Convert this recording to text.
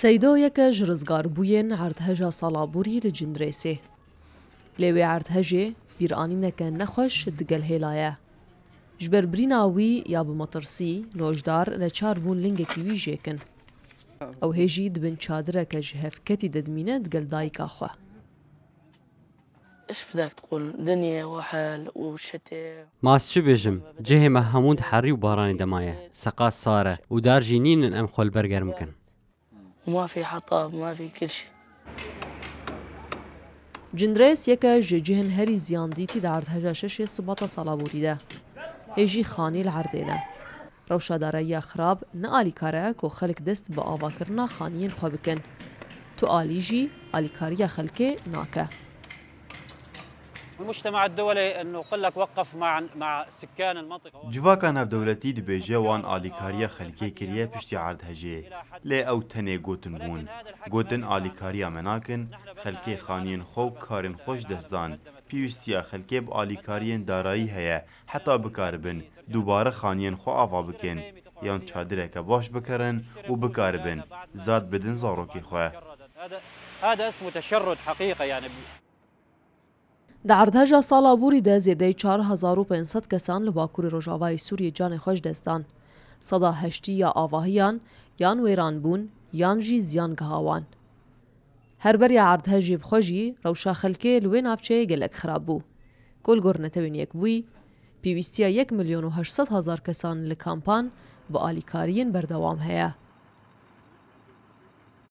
سەیدۆ یەکە ji rizgarbûyên herdheja salaborî li cindrêsê. Lê wê herdhejê bîranîneke nexweş digel hêlaye. Ji berbrîna wî ya bi metirsî nojdar neçar bûn lingekî wî jêkin. Ew hêjî dibin çadreke ji hevketî dedimîne digel dayika xwe. ماس چی بێژم جهێ me hemû herî û baranî demaye seqa sare û darjî nînin em xol bergerm kin. وما في حطب ما في كل شيء جندريس يكا جيجيهن هري زيان ديتي عرض هجا ششي صباتا صلاة بوريدة هيجي خاني العردينة روشا داريا خراب نالي كاريك وخلق دست بآباكرنا خانيين خوبكن تو آليجي آلي كاريا خلكي ناكا المجتمع الدولي انه قل لك وقف مع مع سكان المنطقه جواكا ناف دولتي دي دبيجه وان كاريا خلكي كريا بشتي عرض هجي لا او تني غوتن بون غوتن علي كاريا مناكن خلكي خانين خو كارن خوش دستان پیوستیا خلکه با كارين داراي هیا حتى بكاربن دوباره خانين خو افا بكين يان یان چادرک باش بکرن و بكاربن زاد بدن زاروکی خواه هذا اسمه تشرد حقيقه يعني دەعردهژە ساڵا بوریدا زێدەی 4500 کەسان لە باکووری ڕۆژاوای سووری جانێ خۆش دەستان سەداهشتی یا ئاواهیان یان وێران بوون یانژی زیانگەهاوان هەربەری عردهەژی بخۆژی ڕەوشا خەلکێ لێ ناوچەیە گەلک خراپ بوو گلگۆر نەتەوین یەک بووی پێویستیە 1 میلیۆن و 600 هزار کەسان لە کامپان بە ئالیکارین بەردەوام هەیە